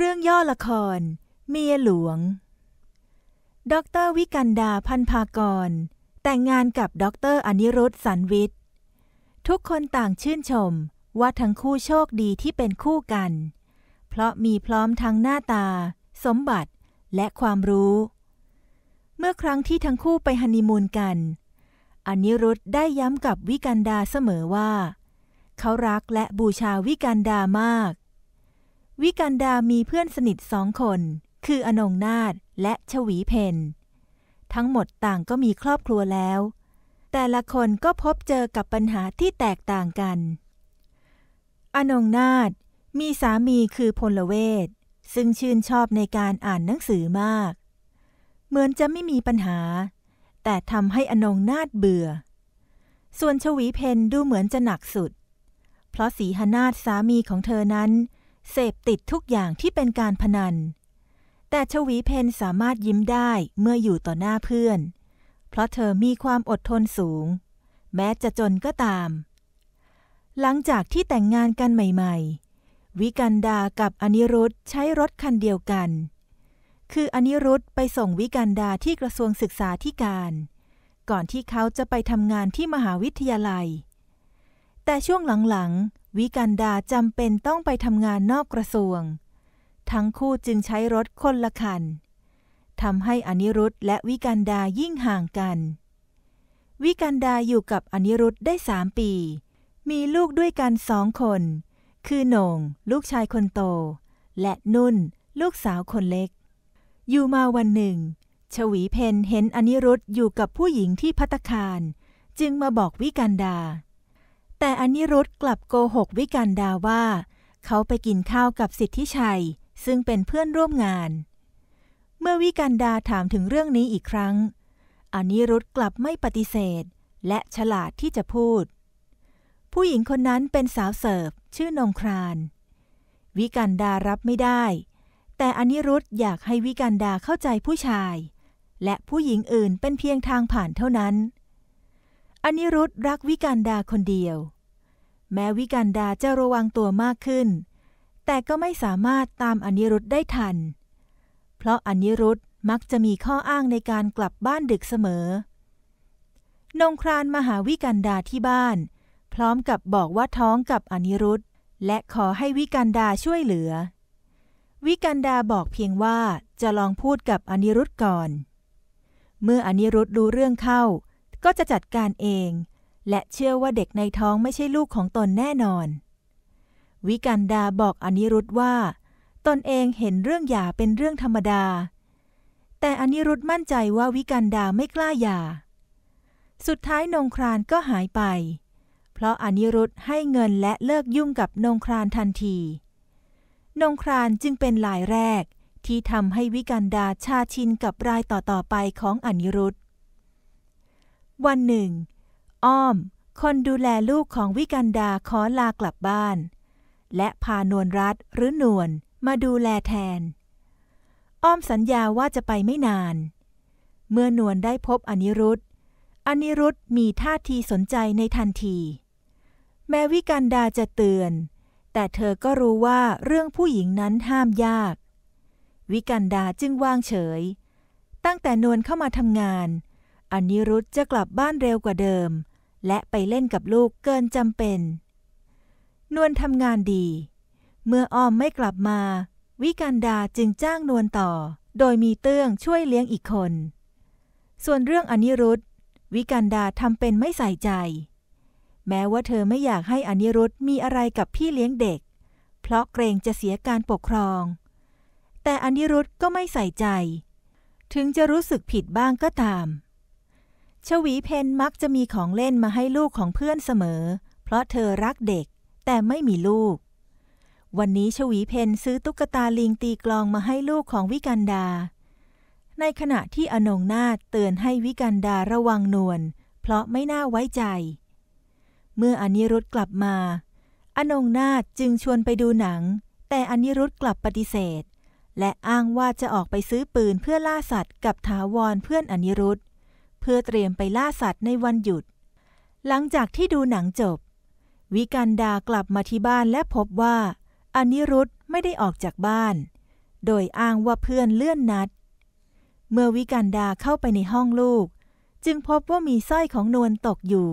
เรื่องย่อละคร เมียหลวง ดรวิกันดาพันภากรแต่งงานกับดรอนิรุตสันวิทย์ทุกคนต่างชื่นชมว่าทั้งคู่โชคดีที่เป็นคู่กัน เพราะมีพร้อมทั้งหน้าตา สมบัติและความรู้ เมื่อครั้งที่ทั้งคู่ไปฮันนีมูนกันอนิรุตได้ย้ำกับวิกันดาเสมอว่า เขารักและบูชาวิกันดามากวิกันดามีเพื่อนสนิทสองคน คืออนงนาฏและ ชวีเพนทั้งหมดต่างก็มีครอบครัวแล้ว แต่ละคนก็พบเจอกับปัญหาที่แตกต่างกัน อนงนาฏมีสามีคือพลเวศซึ่งชื่นชอบในการอ่านหนังสือมาก เหมือนจะไม่มีปัญหา แต่ทำให้อนงนาฏเบื่อ ส่วนชวีเพนดูเหมือนจะหนักสุด เพราะสีหนาฏสามีของเธอนั้นเสพติดทุกอย่างที่เป็นการพนัน แต่ชวีเพนสามารถยิ้มได้เมื่ออยู่ต่อหน้าเพื่อน เพราะเธอมีความอดทนสูง แม้จะจนก็ตาม หลังจากที่แต่งงานกันใหม่ ๆ วิกันดากับอนิรุธ ใช้รถคันเดียวกัน คืออนิรุธ ไปส่งวิกันดาที่กระทรวงศึกษาธิการ ก่อนที่เขาจะไปทำงานที่มหาวิทยาลัย แต่ช่วงหลังๆวิกันดาจำเป็นต้องไปทำงานนอกกระทรวง ทั้งคู่จึงใช้รถคนละคัน ทำให้อนิรุธและวิกันดายิ่งห่างกัน วิกันดาอยู่กับอนิรุธได้สามปี มีลูกด้วยกันสองคน คือโหน่งลูกชายคนโต และนุ่น ลูกสาวคนเล็ก อยู่มาวันหนึ่ง ชวีเพนเห็นอนิรุธอยู่กับผู้หญิงที่พัตคารจึงมาบอกวิกันดาแต่อนิรุธกลับโกหกวิกันดาว่า เขาไปกินข้าวกับสิทธิชัย ซึ่งเป็นเพื่อนร่วมงาน เมื่อวิกันดาถามถึงเรื่องนี้อีกครั้งอนิรุธกลับไม่ปฏิเสธและฉลาดที่จะพูด ผู้หญิงคนนั้นเป็นสาวเสิร์ฟชื่อนงครานวิกันดารับไม่ได้ แต่อนิรุธอยากให้วิกันดาเข้าใจผู้ชาย และผู้หญิงอื่นเป็นเพียงทางผ่านเท่านั้นอนิรุธรักวิกันดาคนเดียว แม้วิกันดาจะระวังตัวมากขึ้น แต่ก็ไม่สามารถตามอนิรุธได้ทัน เพราะอนิรุธมักจะมีข้ออ้างในการกลับบ้านดึกเสมอ นงครานมาหาวิกันดาที่บ้าน พร้อมกับบอกว่าท้องกับอนิรุธและขอให้วิกันดาช่วยเหลือ วิกันดาบอกเพียงว่าจะลองพูดกับอนิรุธก่อน เมื่ออนิรุธรู้เรื่องเข้าก็จะจัดการเอง และเชื่อว่าเด็กในท้องไม่ใช่ลูกของตนแน่นอน วิกันดาบอกอนิรุธว่า ตนเองเห็นเรื่องหย่าเป็นเรื่องธรรมดา แต่อนิรุธมั่นใจว่าวิกันดาไม่กล้าหย่าสุดท้ายนงครานก็หายไป เพราะอนิรุธให้เงินและเลิกยุ่งกับนงครานทันที นงครานจึงเป็นลายแรกที่ทำให้วิกันดาชาชินกับรายต่อๆไปของอนิรุธวันหนึ่ง อ้อม คนดูแลลูกของวิกันดาขอลากลับบ้าน และพานวนรัตหรือนวลมาดูแลแทน อ้อมสัญญาว่าจะไปไม่นาน เมื่อนวลได้พบอนิรุธอนิรุธมีท่าทีสนใจในทันที แม้วิกันดาจะเตือน แต่เธอก็รู้ว่าเรื่องผู้หญิงนั้นห้ามยาก วิกันดาจึงว่างเฉย ตั้งแต่นวลเข้ามาทำงานอันนิรุธจะกลับบ้านเร็วกว่าเดิม และไปเล่นกับลูกเกินจำเป็น นวลทำงานดี เมื่อออมไม่กลับมา วิกันดาจึงจ้างนวลต่อโดยมีเตื้องช่วยเลี้ยงอีกคน ส่วนเรื่องอนิรุธวิกันดาทำเป็นไม่ใส่ใจ แม้ว่าเธอไม่อยากให้อนิรุธมีอะไรกับพี่เลี้ยงเด็ก เพราะเกรงจะเสียการปกครอง แต่อนิรุธก็ไม่ใส่ใจ ถึงจะรู้สึกผิดบ้างก็ตามชวีเพนมักจะมีของเล่นมาให้ลูกของเพื่อนเสมอ เพราะเธอรักเด็กแต่ไม่มีลูก วันนี้ชวีเพนซื้อตุ๊กตาลิงตีกลองมาให้ลูกของวิกันดา ในขณะที่อนงนาเตือนให้วิกันดาระวังนวลเพราะไม่น่าไว้ใจ เมื่ออนิรุธกลับมา อนงนาจึงชวนไปดูหนัง แต่อนิรุธกลับปฏิเสธ และอ้างว่าจะออกไปซื้อปืนเพื่อล่าสัตว์กับถาวรเพื่อนอนิรุธพื่อเตรียมไปล่าสัตว์ในวันหยุด หลังจากที่ดูหนังจบ วิกันดากลับมาที่บ้านและพบว่าอนิรุธไม่ได้ออกจากบ้าน โดยอ้างว่าเพื่อนเลื่อนนัด เมื่อวิกันดาเข้าไปในห้องลูก จึงพบว่ามีสร้อยของนวลตกอยู่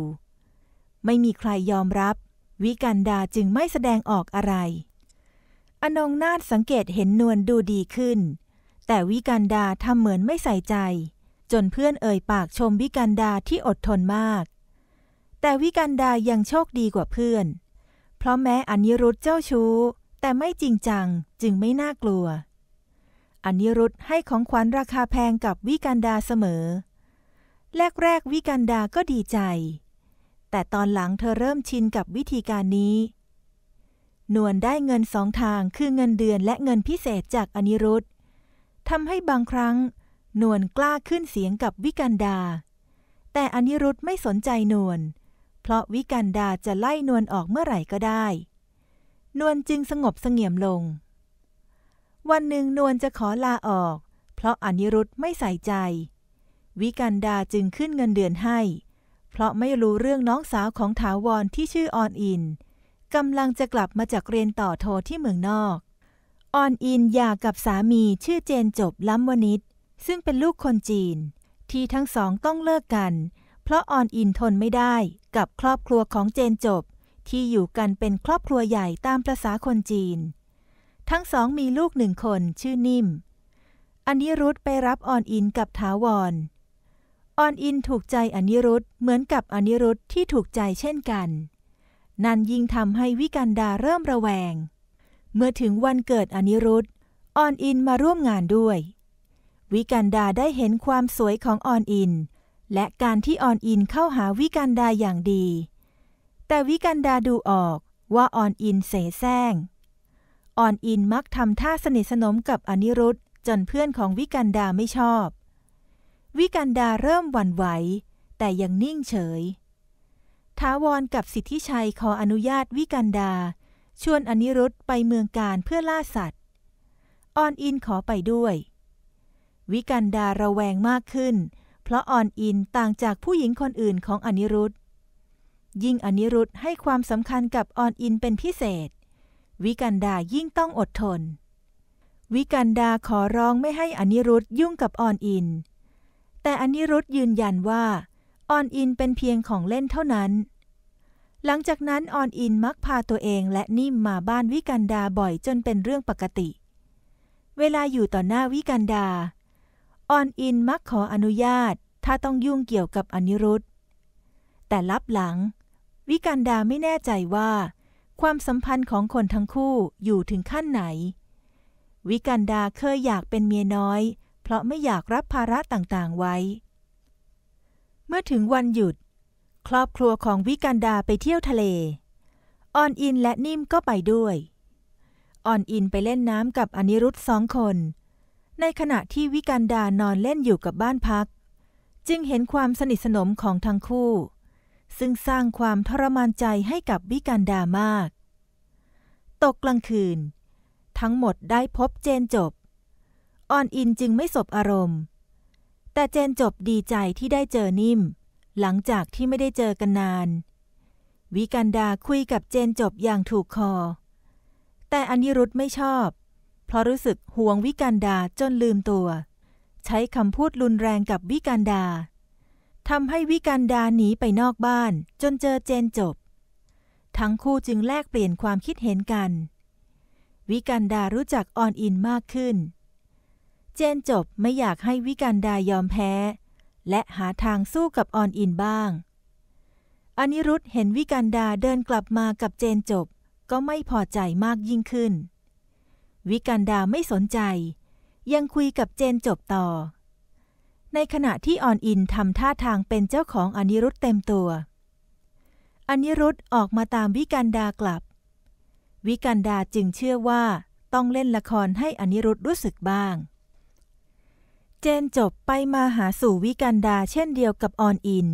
ไม่มีใครยอมรับ วิกันดาจึงไม่แสดงออกอะไร อนงนาฏสังเกตเห็นนวลดูดีขึ้น แต่วิกันดาทำเหมือนไม่ใส่ใจจนเพื่อนเอ่ย ปากชมวิกันดาที่อดทนมาก แต่วิกันดายังโชคดีกว่าเพื่อน เพราะแม้อนิรุธเจ้าชู้ แต่ไม่จริงจังจึงไม่น่ากลัวอนิรุธให้ของขวัญราคาแพงกับวิกันดาเสมอ แรกๆวิกันดาก็ดีใจ แต่ตอนหลังเธอเริ่มชินกับวิธีการนี้ นวลได้เงินสองทางคือเงินเดือนและเงินพิเศษจากอนิรุธทำให้บางครั้งนวลกล้าขึ้นเสียงกับวิกันดา แต่อนิรุธไม่สนใจนวลเพราะวิกันดาจะไล่นวลออกเมื่อไหร่ก็ได้ นวลจึงสงบสงี่ยมลง วันหนึ่งนวลจะขอลาออก เพราะอนิรุธไม่ใส่ใจ วิกันดาจึงขึ้นเงินเดือนให้ เพราะไม่รู้เรื่องน้องสาวของถาวรที่ชื่อออนอินกำลังจะกลับมาจากเรียนต่อโทที่เมืองนอก ออนอินอยากับสามีชื่อเจนจบล้ำวนิชซึ่งเป็นลูกคนจีน ที่ทั้งสองต้องเลิกกัน เพราะออนอินทนไม่ได้กับครอบครัวของเจนจบ ที่อยู่กันเป็นครอบครัวใหญ่ตามประษาคนจีน ทั้งสองมีลูกหนึ่งคนชื่อนิ่มอันนิรุธไปรับออนอินกับถาวร ออนอินถูกใจอนิรุธเหมือนกับอนิรุธที่ถูกใจเช่นกัน นั่นยิ่งทำให้วิกันดาเริ่มระแวง เมื่อถึงวันเกิดอนิรุธออนอินมาร่วมงานด้วยวิกันดาได้เห็นความสวยของออนอิน และการที่ออนอินเข้าหาวิกันดาอย่างดี แต่วิกันดาดูออกว่าออนอินเสแสร้งออนอินมักทำท่าสนิทสนมกับอนิรุธ จนเพื่อนของวิกันดาไม่ชอบ วิกันดาเริ่มหวั่นไหวแต่ยังนิ่งเฉยท้าวรกับสิทธิชัยขออนุญาตวิกันดา ชวนอนิรุธไปเมืองการเพื่อล่าสัตว์ ออนอินขอไปด้วยวิกันดาระแวงมากขึ้น เพราะอ่อนอินต่างจากผู้หญิงคนอื่นของอนิรุธยิ่งอนิรุธให้ความสำคัญกับอ่อนอินเป็นพิเศษ วิกันดายิ่งต้องอดทน วิกันดาขอร้องไม่ให้อนิรุธยุ่งกับอ่อนอิน แต่อนิรุธยืนยันว่าอ่อนอินเป็นเพียงของเล่นเท่านั้น หลังจากนั้นอ่อนอินมักพาตัวเองและนิ่มมาบ้านวิกันดาบ่อยจนเป็นเรื่องปกติ เวลาอยู่ต่อหน้าวิกันดาออนอินมักขออนุญาตถ้าต้องยุ่งเกี่ยวกับอนิรุธแต่ลับหลังวิกันดาไม่แน่ใจว่า ความสัมพันธ์ของคนทั้งคู่อยู่ถึงขั้นไหน วิกันดาเคยอยากเป็นเมียน้อย เพราะไม่อยากรับภาระต่างๆ ไว้ เมื่อถึงวันหยุด ครอบครัวของวิกันดาไปเที่ยวทะเล ออนอินและนิ่มก็ไปด้วย ออนอินไปเล่นน้ำกับอนิรุธสองคนในขณะที่วิกันดานอนเล่นอยู่กับบ้านพัก จึงเห็นความสนิทสนมของทั้งคู่ ซึ่งสร้างความทรมานใจให้กับวิกันดามาก ตกกลางคืน ทั้งหมดได้พบเจนจบ อ่อนอินจึงไม่สบอารมณ์ แต่เจนจบดีใจที่ได้เจอนิ่ม หลังจากที่ไม่ได้เจอกันนาน วิกันดาคุยกับเจนจบอย่างถูกคอ แต่อนิรุธไม่ชอบเพราะรู้สึกห่วงวิกันดาจนลืมตัว ใช้คำพูดรุนแรงกับวิกันดาทำให้วิกันดาหนีไปนอกบ้าน จนเจอเจนจบ ทั้งคู่จึงแลกเปลี่ยนความคิดเห็นกัน วิกันดารู้จักออนอินมากขึ้น เจนจบไม่อยากให้วิกันดายอมแพ้ และหาทางสู้กับออนอินบ้าง อนิรุธเห็นวิกันดาเดินกลับมากับเจนจบก็ไม่พอใจมากยิ่งขึ้นวิกันดาไม่สนใจ ยังคุยกับเจนจบต่อ ในขณะที่ออนอินทำท่าทางเป็นเจ้าของอนิรุธเต็มตัว อนิรุธออกมาตามวิกันดากลับ วิกันดาจึงเชื่อว่าต้องเล่นละครให้อนิรุธรู้สึกบ้าง เจนจบไปมาหาสู่วิกันดาเช่นเดียวกับออนอิน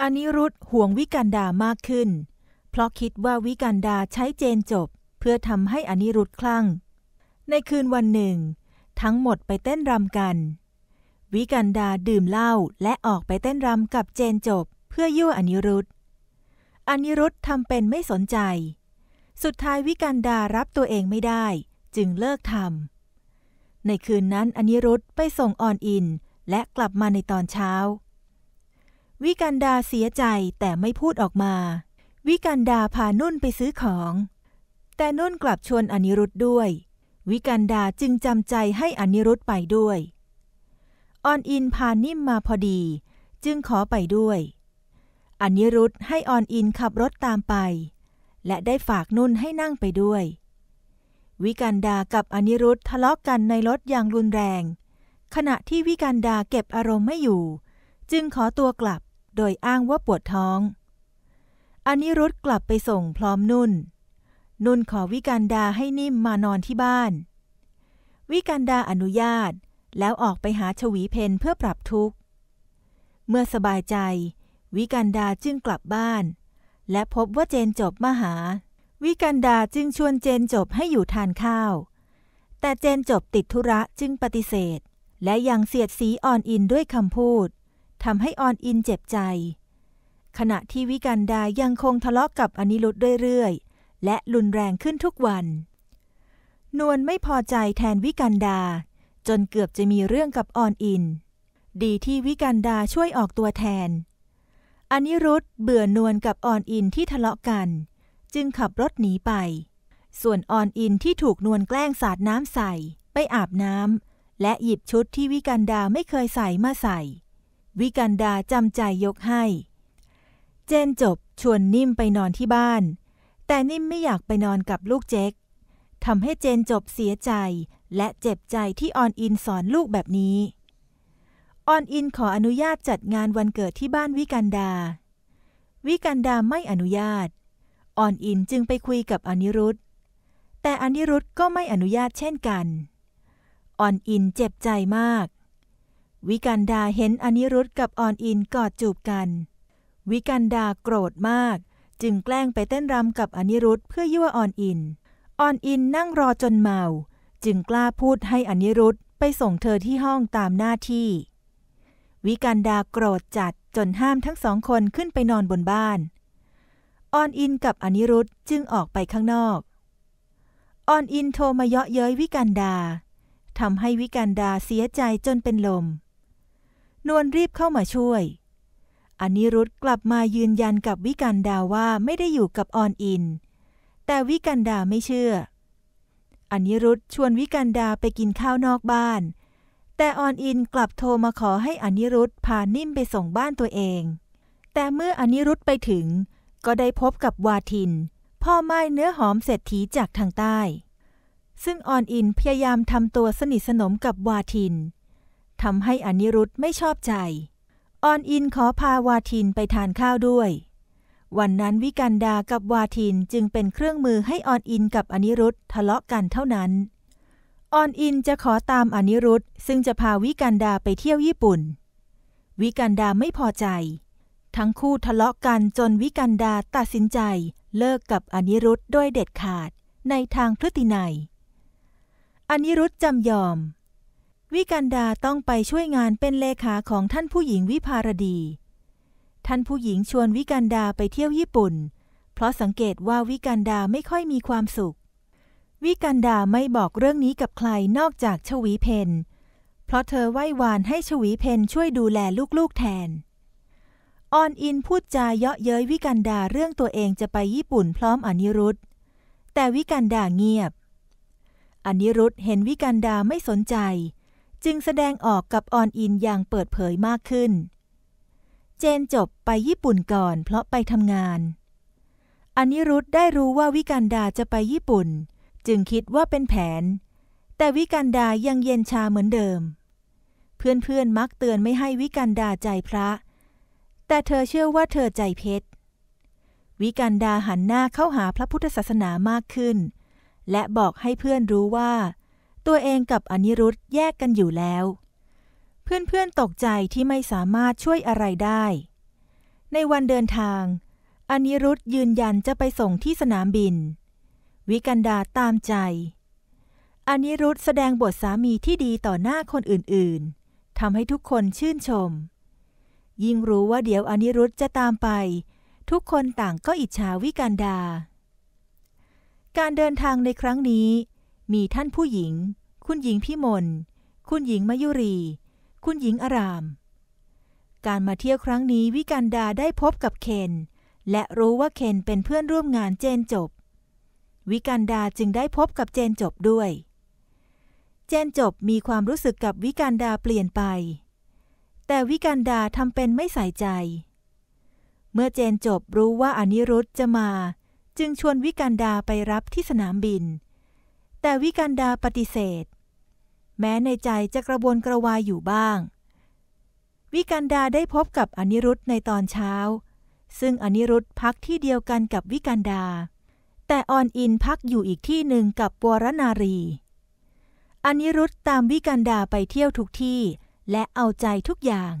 อนิรุธห่วงวิกันดามากขึ้น เพราะคิดว่าวิกันดาใช้เจนจบ เพื่อทำให้อนิรุธคลั่งในคืนวันหนึ่ง ทั้งหมดไปเต้นรำกัน วิกันดาดื่มเหล้าและออกไปเต้นรำกับเจนจบ เพื่อยั่วอนิรุธอนิรุธทำเป็นไม่สนใจ สุดท้ายวิกันดารับตัวเองไม่ได้จึงเลิกทำในคืนนั้นอนิรุธไปส่งออนอินและกลับมาในตอนเช้า วิกันดาเสียใจแต่ไม่พูดออกมา วิกันดาพานุ่นไปซื้อของ แต่นุ่นกลับชวนอนิรุธด้วยวิกันดาจึงจำใจให้อนิรุธไปด้วย ออนอินพานิ่มมาพอดี จึงขอไปด้วยอนิรุธให้ออนอินขับรถตามไป และได้ฝากนุ่นให้นั่งไปด้วย วิกันดากับอนิรุธทะเลาะกกันในรถอย่างรุนแรง ขณะที่วิกันดาเก็บอารมณ์ไม่อยู่ จึงขอตัวกลับโดยอ้างว่าปวดท้องอนิรุธกลับไปส่งพร้อมนุ่นนุนขอวิกานดาให้นิ่มมานอนที่บ้าน วิกานดาอนุญาต แล้วออกไปหาชวีเพนเพื่อปรับทุกข์ เมื่อสบายใจ วิกานดาจึงกลับบ้าน และพบว่าเจนจบมาหา วิกานดาจึงชวนเจนจบให้อยู่ทานข้าว แต่เจนจบติดธุระจึงปฏิเสธ และยังเสียดสีออนอินด้วยคำพูดทำให้ออนอินเจ็บใจ ขณะที่วิกานดายังคงทะเลาะกกับอนิรุธเรื่อยๆและรุนแรงขึ้นทุกวัน นวลไม่พอใจแทนวิกันดา จนเกือบจะมีเรื่องกับออนอิน ดีที่วิกันดาช่วยออกตัวแทนอนิรุธเบื่อนวลกับออนอินที่ทะเลาะกัน จึงขับรถหนีไป ส่วนออนอินที่ถูกนวลแกล้งสาดน้ำใส่ ไปอาบน้ำและหยิบชุดที่วิกันดาไม่เคยใส่มาใส่ วิกันดาจำใจยกให้ เจนจบชวนนิ่มไปนอนที่บ้านแต่นิ่มไม่อยากไปนอนกับลูกเจ๊กทำให้เจนจบเสียใจและเจ็บใจที่ออนอินสอนลูกแบบนี้ ออนอินขออนุญาตจัดงานวันเกิดที่บ้านวิกันดา วิกันดาไม่อนุญาต ออนอินจึงไปคุยกับอนิรุธแต่อนิรุธก็ไม่อนุญาตเช่นกัน ออนอินเจ็บใจมาก วิกันดาเห็นอนิรุธกับออนอินกอดจูบกัน วิกันดาโกรธมากจึงแกล้งไปเต้นรำกับอนิรุธเพื่อยั่วอ่อนอิน อ่อนอินนั่งรอจนเมาจึงกล้าพูดให้อนิรุธไปส่งเธอที่ห้องตามหน้าที่วิกันดาโกรธจัดจนห้ามทั้งสองคนขึ้นไปนอนบนบ้านอ่อนอินกับอนิรุธจึงออกไปข้างนอกอ่อนอินโทรมาเยาะเย้ยวิกันดาทำให้วิกันดาเสียใจจนเป็นลม นวลรีบเข้ามาช่วยอนิรุธกลับมายืนยันกับวิกันดาว่าไม่ได้อยู่กับออนอิน แต่วิกันดาไม่เชื่อ อนิรุธชวนวิกันดาไปกินข้าวนอกบ้าน แต่ออนอินกลับโทรมาขอให้อนิรุธ พานิ่มไปส่งบ้านตัวเอง แต่เมื่ออนิรุธไปถึง ก็ได้พบกับวาทิน พ่อไม้เนื้อหอมเศรษฐีจากทางใต้ ซึ่งออนอินพยายามทำตัวสนิทสนมกับวาทินทำให้อนิรุธไม่ชอบใจออนอินขอพาวาทินไปทานข้าวด้วย วันนั้นวิกันดากับวาทิน จึงเป็นเครื่องมือให้ออนอินกับอนิรุธทะเลาะกันเท่านั้น ออนอินจะขอตามอนิรุธซึ่งจะพาวิกันดาไปเที่ยวญี่ปุ่น วิกันดาไม่พอใจ ทั้งคู่ทะเลาะกันจนวิกันดาตัดสินใจเลิกกับอนิรุธโดยเด็ดขาดในทางพฤตินัยอนิรุธจำยอมวิกันดาต้องไปช่วยงานเป็นเลขาของท่านผู้หญิงวิภารดี ท่านผู้หญิงชวนวิกันดาไปเที่ยวญี่ปุ่น เพราะสังเกตว่าวิกันดาไม่ค่อยมีความสุข วิกันดาไม่บอกเรื่องนี้กับใครนอกจากชวีเพน เพราะเธอไหว้วานให้ชวีเพนช่วยดูแลลูกๆแทน ออนอินพูดจาเยาะเย้ยวิกันดาเรื่องตัวเองจะไปญี่ปุ่นพร้อมอนิรุธแต่วิกันดาเงียบอนิรุธเห็นวิกันดาไม่สนใจจึงแสดงออกกับออนอินอย่างเปิดเผยมากขึ้น เจนจบไปญี่ปุ่นก่อนเพราะไปทำงานอนิรุธได้รู้ว่าวิกันดาจะไปญี่ปุ่น จึงคิดว่าเป็นแผน แต่วิกันดายังเย็นชาเหมือนเดิม เพื่อนๆมักเตือนไม่ให้วิกันดาใจพระ แต่เธอเชื่อว่าเธอใจเพชร วิกันดาหันหน้าเข้าหาพระพุทธศาสนามากขึ้น และบอกให้เพื่อนรู้ว่าตัวเองกับอนิรุธแยกกันอยู่แล้ว เพื่อนๆตกใจที่ไม่สามารถช่วยอะไรได้ ในวันเดินทาง อนิรุธยืนยันจะไปส่งที่สนามบิน วิกันดาตามใจ อนิรุธแสดงบทสามีที่ดีต่อหน้าคนอื่นๆ ทำให้ทุกคนชื่นชม ยิ่งรู้ว่าเดี๋ยวอนิรุธจะตามไป ทุกคนต่างก็อิจฉาวิกันดา การเดินทางในครั้งนี้ มีท่านผู้หญิงคุณหญิงพิมลคุณหญิงมยุรี คุณหญิงอาราม การมาเที่ยวครั้งนี้วิกันดาได้พบกับเคนและรู้ว่าเคนเป็นเพื่อนร่วมงานเจนจบ วิกันดาจึงได้พบกับเจนจบด้วย เจนจบมีความรู้สึกกับวิกันดาเปลี่ยนไป แต่วิกันดาทำเป็นไม่ใส่ใจ เมื่อเจนจบรู้ว่าอนิรุธจะมา จึงชวนวิกันดาไปรับที่สนามบิน แต่วิกันดาปฏิเสธแม้ในใจจะกระวนกระวายอยู่บ้าง วิกันดาได้พบกับอนิรุธในตอนเช้า ซึ่งอนิรุธพักที่เดียวกันกับวิกันดา แต่ออนอินพักอยู่อีกที่หนึ่งกับปวรนารี อนิรุธตามวิกันดาไปเที่ยวทุกที่และเอาใจทุกอย่าง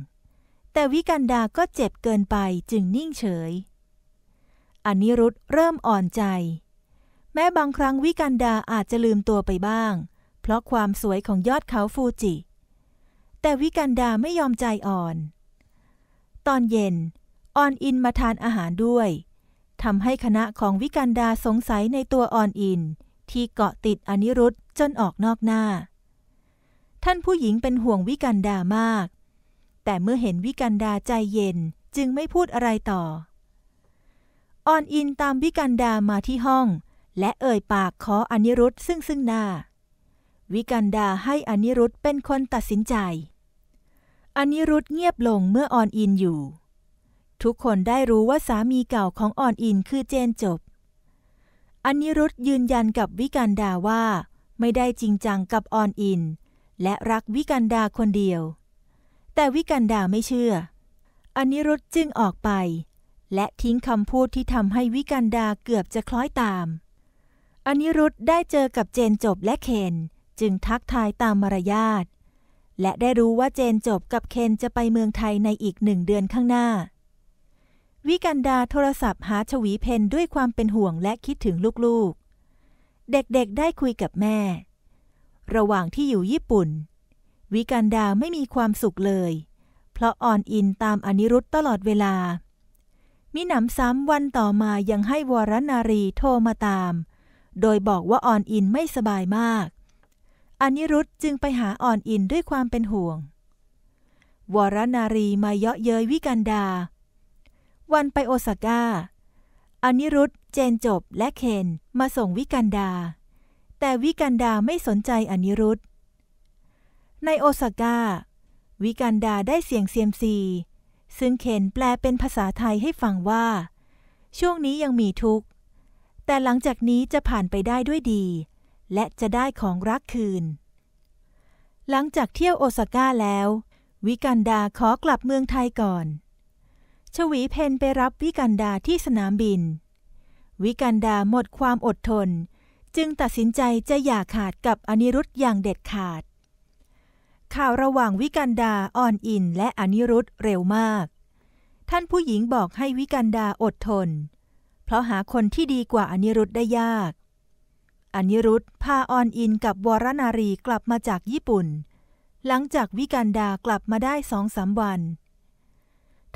แต่วิกันดาก็เจ็บเกินไปจึงนิ่งเฉยอนิรุธเริ่มอ่อนใจ แม้บางครั้งวิกันดาอาจจะลืมตัวไปบ้างเพราะความสวยของยอดเขาฟูจิ แต่วิกันดาไม่ยอมใจอ่อน ตอนเย็น ออนอินมาทานอาหารด้วย ทำให้คณะของวิกันดาสงสัยในตัวออนอินที่เกาะติดอนิรุธจนออกนอกหน้า ท่านผู้หญิงเป็นห่วงวิกันดามาก แต่เมื่อเห็นวิกันดาใจเย็นจึงไม่พูดอะไรต่อ ออนอินตามวิกันดามาที่ห้อง และเอ่ยปากขออนิรุธซึ่งซึ่งหน้าวิกันดาให้อนิรุธเป็นคนตัดสินใจ อนิรุธเงียบลงเมื่อออนอินอยู่ ทุกคนได้รู้ว่าสามีเก่าของออนอินคือเจนจบ อนิรุธยืนยันกับวิกันดาว่าไม่ได้จริงจังกับออนอิน และรักวิกันดาคนเดียว แต่วิกันดาไม่เชื่อ อนิรุธจึงออกไป และทิ้งคำพูดที่ทำให้วิกันดาเกือบจะคล้อยตามอนิรุธได้เจอกับเจนจบและเคนจึงทักทายตามมารยาท และได้รู้ว่าเจนจบกับเคนจะไปเมืองไทยในอีกหนึ่งเดือนข้างหน้า วิกันดาโทรศัพท์หาชวีเพนด้วยความเป็นห่วงและคิดถึงลูกๆ เด็กๆได้คุยกับแม่ ระหว่างที่อยู่ญี่ปุ่น วิกันดาไม่มีความสุขเลย เพราะอ่อนอินตามอนิรุตตลอดเวลา มิหนำซ้ำวันต่อมายังให้วรนารีโทรมาตาม โดยบอกว่าออนอินไม่สบายมากอนิรุธจึงไปหาอ่อนอินด้วยความเป็นห่วงวรนารีมาเยาะเย้ยวิกันดา วันไปโอซาก้าอนิรุธเจนจบและเคนมาส่งวิกันดา แต่วิกันดาไม่สนใจอนิรุธในโอซาก้าวิกันดาได้เสียงเซียมซีซึ่งเคนแปลเป็นภาษาไทยให้ฟังว่า ช่วงนี้ยังมีทุกข์ แต่หลังจากนี้จะผ่านไปได้ด้วยดีและจะได้ของรักคืน หลังจากเที่ยวโอซาก้าแล้ว วิกันดาขอกลับเมืองไทยก่อน ชวีเพนไปรับวิกันดาที่สนามบิน วิกันดาหมดความอดทนจึงตัดสินใจจะหย่าขาดกับอนิรุธอย่างเด็ดขาด ข่าวระหว่างวิกันดาอ่อนอินและอนิรุธเร็วมาก ท่านผู้หญิงบอกให้วิกันดาอดทน เพราะหาคนที่ดีกว่าอนิรุธได้ยากอนิรุธพาออนอินกับวรนารีกลับมาจากญี่ปุ่น หลังจากวิกันดากลับมาได้สองสามวัน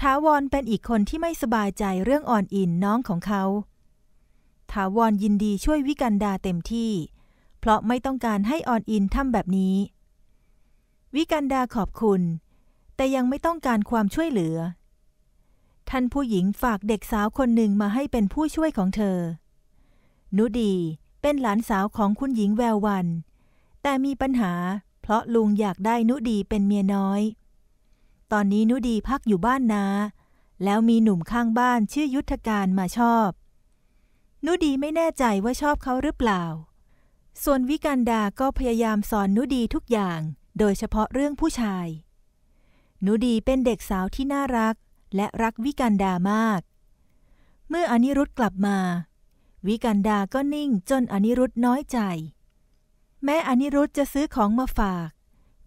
ทาวรเป็นอีกคนที่ไม่สบายใจเรื่องออนอินน้องของเขาทาวรยินดีช่วยวิกันดาเต็มที่ เพราะไม่ต้องการให้ออนอินทำแบบนี้ วิกันดาขอบคุณ แต่ยังไม่ต้องการความช่วยเหลือท่านผู้หญิงฝากเด็กสาวคนหนึ่งมาให้เป็นผู้ช่วยของเธอ นุดีเป็นหลานสาวของคุณหญิงแวววัน แต่มีปัญหาเพราะลุงอยากได้นุดีเป็นเมียน้อย ตอนนี้นุดีพักอยู่บ้านนาแล้วมีหนุ่มข้างบ้านชื่อยุทธการมาชอบ นุดีไม่แน่ใจว่าชอบเขาหรือเปล่า ส่วนวิกันดาก็พยายามสอนนุดีทุกอย่าง โดยเฉพาะเรื่องผู้ชาย นุดีเป็นเด็กสาวที่น่ารัก และรักวิกันดามาก เมื่ออนิรุธกลับมาวิกันดาก็นิ่งจนอนิรุธน้อยใจ แม้อนิรุธจะซื้อของมาฝาก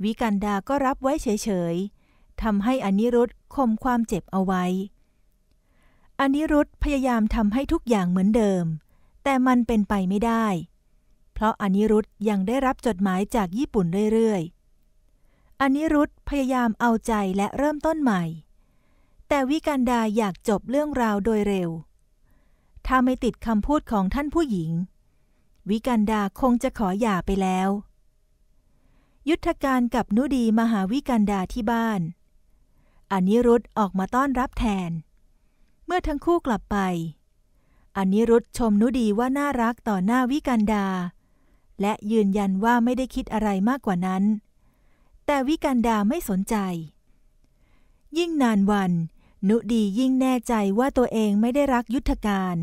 วิกันดา ก็รับไว้เฉยๆทำให้อนิรุธคมความเจ็บเอาไว้อนิรุธพยายามทำให้ทุกอย่างเหมือนเดิม แต่มันเป็นไปไม่ได้ เพราะอนิรุธยังได้รับจดหมายจากญี่ปุ่นเรื่อยๆอนิรุธพยายามเอาใจและเริ่มต้นใหม่ แต่วิกันดาอยากจบเรื่องราวโดยเร็วถ้าไม่ติดคำพูดของท่านผู้หญิง วิกันดาคงจะขอหย่าไปแล้ว ยุทธการกับนุดีมาหาวิกันดาที่บ้านอนนิรุธออกมาต้อนรับแทน เมื่อทั้งคู่กลับไปอนนิรุธชมนุดีว่าน่ารักต่อหน้าวิกันดา และยืนยันว่าไม่ได้คิดอะไรมากกว่านั้น แต่วิกันดาไม่สนใจ ยิ่งนานวัน นุดียิ่งแน่ใจว่าตัวเองไม่ได้รักยุทธการ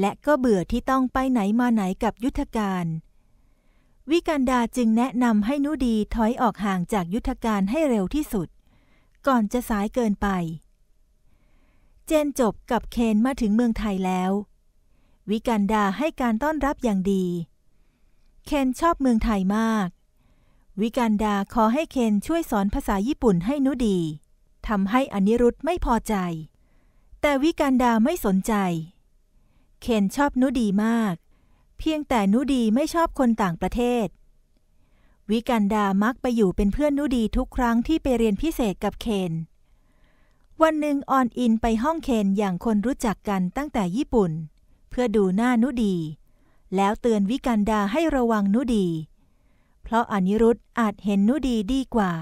และก็เบื่อที่ต้องไปไหนมาไหนกับยุทธการ วิกันดาจึงแนะนำให้นุดีถอยออกห่างจากยุทธการให้เร็วที่สุด ก่อนจะสายเกินไป เจนจบกับเคนมาถึงเมืองไทยแล้ว วิกันดาให้การต้อนรับอย่างดี เคนชอบเมืองไทยมาก วิกันดาขอให้เคนช่วยสอนภาษาญี่ปุ่นให้นุดี ทำให้อนิรุธไม่พอใจ แต่วิกันดาไม่สนใจเคนชอบนุดีมาก เพียงแต่นุดีไม่ชอบคนต่างประเทศ วิกันดามักไปอยู่เป็นเพื่อนนุดีทุกครั้งที่ไปเรียนพิเศษกับเคนวันหนึ่งออนอินไปห้องเคนอย่างคนรู้จักกันตั้งแต่ญี่ปุ่น เพื่อดูหน้านุดี แล้วเตือนวิกันดาให้ระวังนุดี เพราะอนิรุธอาจเห็นนุดีดีกว่า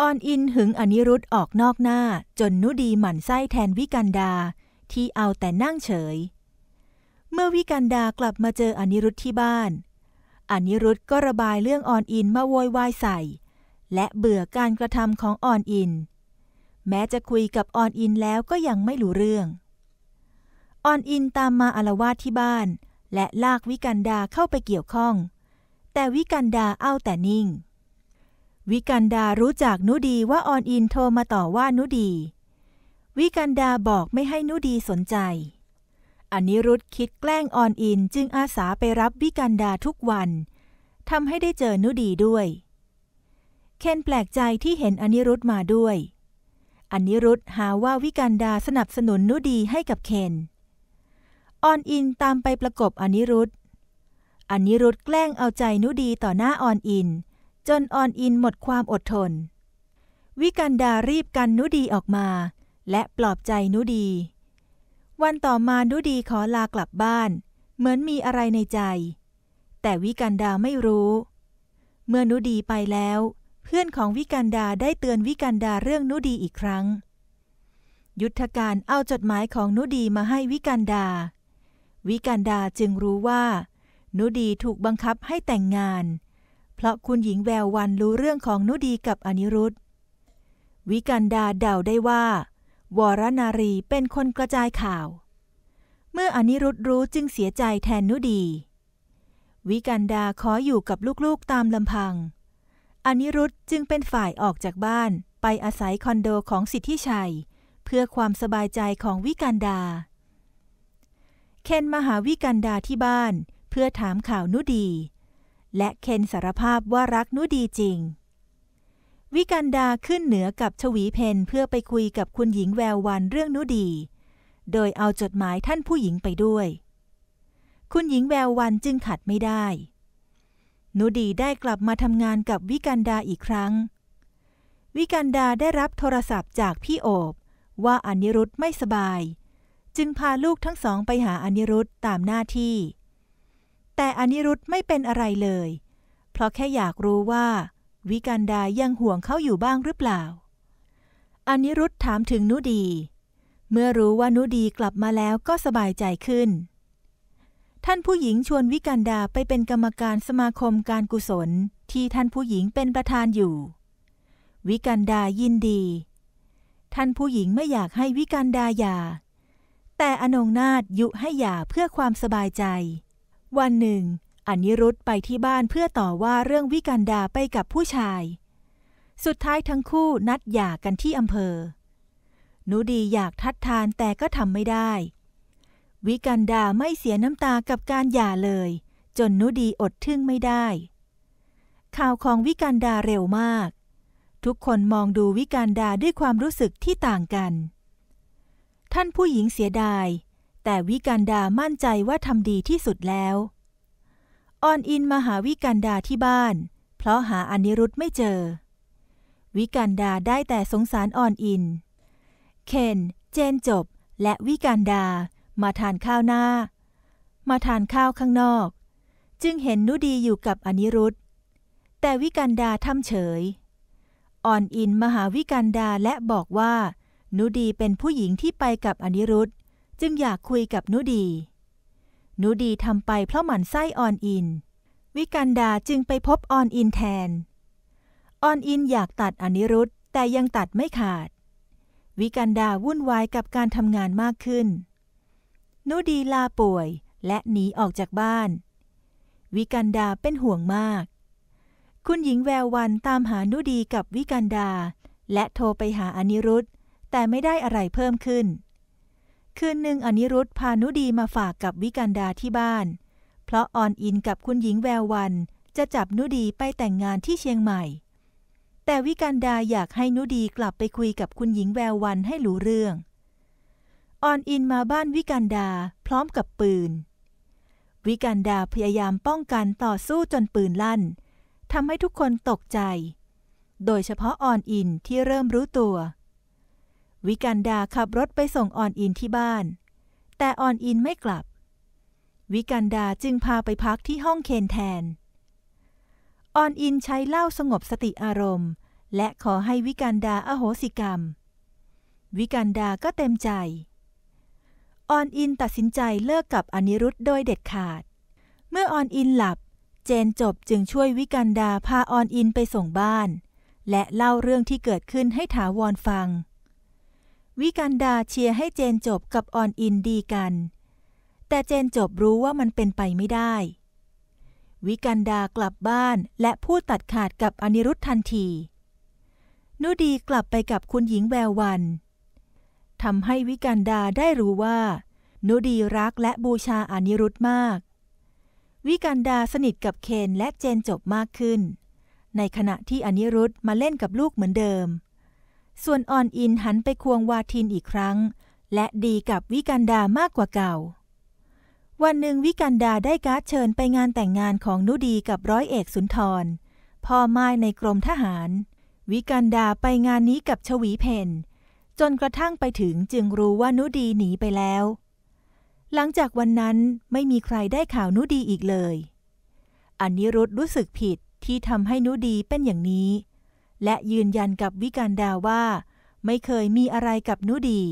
ออนอินหึงอนิรุธออกนอกหน้าจนนุดีหมั่นไส้แทนวิกันดาที่เอาแต่นั่งเฉย เมื่อวิกันดากลับมาเจออนิรุธที่บ้าน อนิรุธก็ระบายเรื่องอ่อนอินมาโวยวายใส่ และเบื่อการกระทำของอ่อนอิน แม้จะคุยกับอ่อนอินแล้วก็ยังไม่รู้เรื่องอ่อนอินตามมาอารวาสที่บ้าน และลากวิกันดาเข้าไปเกี่ยวข้อง แต่วิกันดาเอาแต่นิ่ง วิกันดารู้จักนุดีว่าอ่อนอินโทรมาต่อว่านุดีวิกันดาบอกไม่ให้นุดีสนใจ อนิรุธคิดแกล้งออนอินจึงอาสาไปรับวิกันดาทุกวัน ทำให้ได้เจอนุดีด้วย เคนแปลกใจที่เห็นอนิรุธมาด้วยอนิรุธหาว่าวิกันดาสนับสนุนนุดีให้กับเคน ออนอินตามไปประกบอนิรุธอนิรุธแกล้งเอาใจนุดีต่อหน้าออนอิน จนออนอินหมดความอดทน วิกันดารีบกันนุดีออกมาและปลอบใจนุดี วันต่อมานุดีขอลากลับบ้าน เหมือนมีอะไรในใจ แต่วิกันดาไม่รู้ เมื่อนุดีไปแล้ว เพื่อนของวิกันดาได้เตือนวิกันดาเรื่องนุดีอีกครั้ง ยุทธการเอาจดหมายของนุดีมาให้วิกันดา วิกันดาจึงรู้ว่า นุดีถูกบังคับให้แต่งงาน เพราะคุณหญิงแวววันรู้เรื่องของนุดีกับอนิรุธวิกันดาเดาได้ว่าวรนารีเป็นคนกระจายข่าว เมื่ออนิรุธรู้จึงเสียใจแทนนุดี วิกันดาขออยู่กับลูกๆตามลำพัง อนิรุธจึงเป็นฝ่ายออกจากบ้านไปอาศัยคอนโดของสิทธิชัย เพื่อความสบายใจของวิกันดา เคนมาหาวิกันดาที่บ้านเพื่อถามข่าวนุดี และเคนสารภาพว่ารักนุดีจริงวิกันดาขึ้นเหนือกับชวีเพนเพื่อไปคุยกับคุณหญิงแวววันเรื่องนุดี โดยเอาจดหมายท่านผู้หญิงไปด้วย คุณหญิงแวววันจึงขัดไม่ได้นุดีได้กลับมาทำงานกับวิกันดาอีกครั้ง วิกันดาได้รับโทรศัพท์จากพี่โอบ ว่าอนิรุธไม่สบาย จึงพาลูกทั้งสองไปหาอนิรุธตามหน้าที่ แต่อนิรุธไม่เป็นอะไรเลย เพราะแค่อยากรู้ว่าวิกันดายังห่วงเขาอยู่บ้างหรือเปล่าอานิรุธถามถึงนุดี เมื่อรู้ว่านุดีกลับมาแล้วก็สบายใจขึ้น ท่านผู้หญิงชวนวิกันดาไปเป็นกรรมการสมาคมการกุศลที่ท่านผู้หญิงเป็นประธานอยู่ วิกันดายินดี ท่านผู้หญิงไม่อยากให้วิกันดาหย่า แต่อนงนาฏยุให้หย่าเพื่อความสบายใจ วันหนึ่งอนิรุธไปที่บ้านเพื่อต่อว่าเรื่องวิกันดาไปกับผู้ชาย สุดท้ายทั้งคู่นัดหย่ากันที่อำเภอนูดีอยากทัดทานแต่ก็ทำไม่ได้ วิกันดาไม่เสียน้ำตากับการหย่าเลย จนนุดีอดทึ่งไม่ได้ ข่าวของวิกันดาเร็วมาก ทุกคนมองดูวิกันดาด้วยความรู้สึกที่ต่างกัน ท่านผู้หญิงเสียดาย แต่วิกันดามั่นใจว่าทำดีที่สุดแล้วออนอินมาหาวิกันดาที่บ้าน เพราะหาอนิรุธไม่เจอ วิกันดาได้แต่สงสารออนอินเคนเจนจบและวิกันดามาทานข้าวหน้า มาทานข้าวข้างนอก จึงเห็นนุดีอยู่กับอนิรุธแต่วิกันดาทำเฉย ออนอินมาหาวิกันดาและบอกว่า นุดีเป็นผู้หญิงที่ไปกับอนิรุธจึงอยากคุยกับนุดีนูดีทำไปเพราะหมันไส้ออนอิน วิกันดาจึงไปพบออนอินแทน ออนอินอยากตัดอนิรุธแต่ยังตัดไม่ขาด วิกันดาวุ่นวาย กับการทำงานมากขึ้นนูดีลาป่วยและหนีออกจากบ้าน วิกันดาเป็นห่วงมาก คุณหญิงแวววันตามหานูดีกับวิกันดา และโทรไปหาอนิรุธแต่ไม่ได้อะไรเพิ่มขึ้นคืนหนึ่งอนิรุธพานุดีมาฝากกับวิกันดาที่บ้าน เพราะออนอินกับคุณหญิงแวววันจะจับนุดีไปแต่งงานที่เชียงใหม่ แต่วิกันดาอยากให้นุดีกลับไปคุยกับคุณหญิงแวววันให้รู้เรื่อง ออนอินมาบ้านวิกันดาพร้อมกับปืน วิกันดาพยายามป้องกันต่อสู้จนปืนลั่นทำให้ทุกคนตกใจ โดยเฉพาะออนอินที่เริ่มรู้ตัววิกันดาขับรถไปส่งออนอินที่บ้าน แต่ออนอินไม่กลับ วิกันดาจึงพาไปพักที่ห้องเคนแทน ออนอินใช้เหล้าสงบสติอารมณ์ และขอให้วิกันดาอโหสิกรรม วิกันดาก็เต็มใจออนอินตัดสินใจเลิกกับอนิรุธโดยเด็ดขาด เมื่อออนอินหลับ เจนจบจึงช่วยวิกันดาพาออนอินไปส่งบ้าน และเล่าเรื่องที่เกิดขึ้นให้ถาวรฟังวิกันดาเชียร์ให้เจนจบกับออนอินดีกัน แต่เจนจบรู้ว่ามันเป็นไปไม่ได้ วิกันดากลับบ้านและพูดตัดขาดกับอนิรุธทันทีนูดีกลับไปกับคุณหญิงแวววัน ทำให้วิกันดาได้รู้ว่านูดีรักและบูชาอนิรุธมาก วิกันดาสนิทกับเคนและเจนจบมากขึ้น ในขณะที่อนิรุธมาเล่นกับลูกเหมือนเดิมส่วนออนอินหันไปควงวาทินอีกครั้ง และดีกับวิกันดามากกว่าเก่า วันหนึ่งวิกันดาได้การ์ดเชิญไปงานแต่งงานของนุดีกับร้อยเอกสุนทรพ่อไม้ในกรมทหาร วิกันดาไปงานนี้กับชวี เพนจนกระทั่งไปถึงจึงรู้ว่านุดีหนีไปแล้ว หลังจากวันนั้นไม่มีใครได้ข่าวนุดีอีกเลย อันนิรุธรู้สึกผิดที่ทำให้นุดีเป็นอย่างนี้และยืนยันกับวิกันดาว่าไม่เคยมีอะไรกับนุดี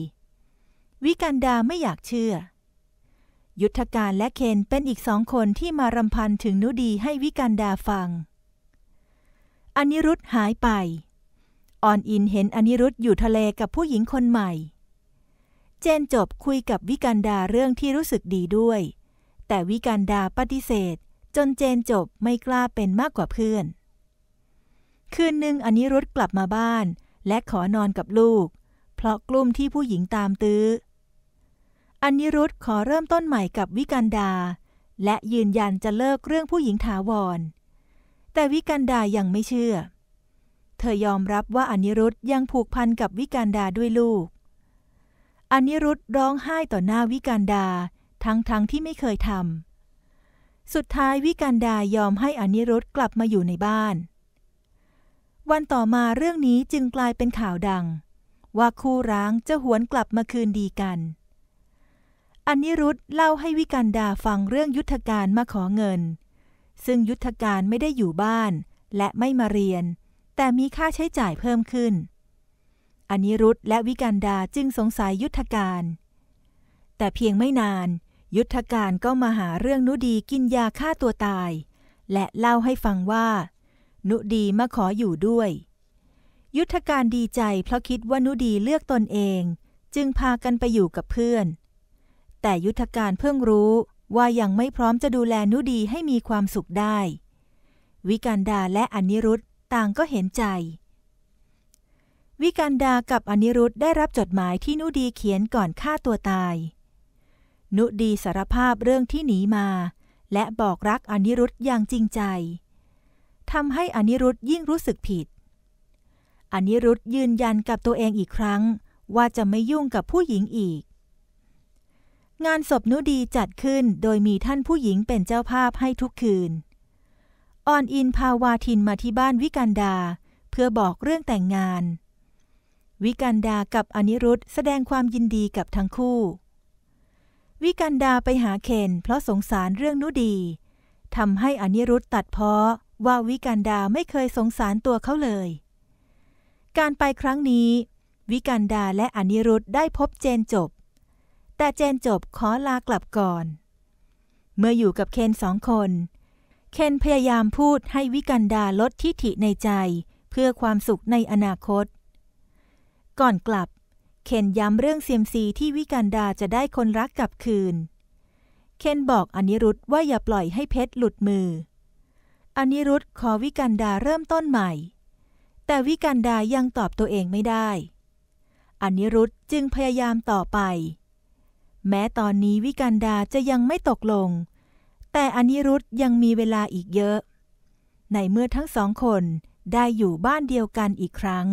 วิกันดาไม่อยากเชื่อ ยุทธการและเคนเป็นอีกสองคนที่มารำพันถึงนุดีให้วิกันดาฟัง อนิรุธหายไป ออนอินเห็นอนิรุธอยู่ทะเลกับผู้หญิงคนใหม่ เจนจบคุยกับวิกันดาเรื่องที่รู้สึกดีด้วย แต่วิกันดาปฏิเสธ จนเจนจบไม่กล้าเป็นมากกว่าเพื่อนคืนหนึ่งอนิรุธกลับมาบ้านและขอนอนกับลูก เพราะกลุ่มที่ผู้หญิงตามตื้ออนิรุธขอเริ่มต้นใหม่กับวิกันดา และยืนยันจะเลิกเรื่องผู้หญิงถาวรแต่วิกันดายังไม่เชื่อ เธอยอมรับว่าอนิรุธยังผูกพันกับวิกันดาด้วยลูกอนิรุธร้องไห้ต่อหน้าวิกันดาทั้งๆทที่ไม่เคยทำสุดท้ายวิกันดายอมให้อนิรุธกลับมาอยู่ในบ้านวันต่อมาเรื่องนี้จึงกลายเป็นข่าวดัง ว่าคู่ร้างจะหวนกลับมาคืนดีกันอันนิรุธเล่าให้วิกันดาฟังเรื่องยุทธการมาขอเงิน ซึ่งยุทธการไม่ได้อยู่บ้าน และไม่มาเรียน แต่มีค่าใช้จ่ายเพิ่มขึ้น อันนิรุธและวิกันดาจึงสงสัยยุทธการ แต่เพียงไม่นาน ยุทธการก็มาหาเรื่องนุดีกินยาฆ่าตัวตาย และเล่าให้ฟังว่านุดีมาขออยู่ด้วย ยุทธการดีใจเพราะคิดว่านุดีเลือกตนเอง จึงพากันไปอยู่กับเพื่อน แต่ยุทธการเพิ่งรู้ว่ายังไม่พร้อมจะดูแลนุดีให้มีความสุขได้ วิกานดาและอนิรุธต่างก็เห็นใจ วิกานดากับอนิรุธได้รับจดหมายที่นุดีเขียนก่อนฆ่าตัวตาย นุดีสารภาพเรื่องที่หนีมา และบอกรักอนิรุธอย่างจริงใจทำให้อนิรุธยิ่งรู้สึกผิด อนิรุธยืนยันกับตัวเองอีกครั้งว่าจะไม่ยุ่งกับผู้หญิงอีก งานศพนุดีจัดขึ้นโดยมีท่านผู้หญิงเป็นเจ้าภาพให้ทุกคืนออนอินพาวาทินมาที่บ้านวิกันดาเพื่อบอกเรื่องแต่งงาน วิกันดากับอนิรุธแสดงความยินดีกับทั้งคู่ วิกันดาไปหาเคนเพราะสงสารเรื่องนุดีทำให้อนิรุธตัดเพาะว่าวิกันดาไม่เคยสงสารตัวเขาเลย การไปครั้งนี้ วิกันดาและอนิรุธได้พบเจนจบ แต่เจนจบขอลากลับก่อน เมื่ออยู่กับเคนสองคน เคนพยายามพูดให้วิกันดาลดทิฐิในใจเพื่อความสุขในอนาคต ก่อนกลับเคนย้ำเรื่องเซียมซีที่วิกันดาจะได้คนรักกลับคืนเคนบอกอนิรุธว่าอย่าปล่อยให้เพชรหลุดมืออนิรุธขอวิกันดาเริ่มต้นใหม่ แต่วิกันดายังตอบตัวเองไม่ได้อนิรุธจึงพยายามต่อไป แม้ตอนนี้วิกันดาจะยังไม่ตกลง แต่อนิรุธยังมีเวลาอีกเยอะ ในเมื่อทั้งสองคนได้อยู่บ้านเดียวกันอีกครั้ง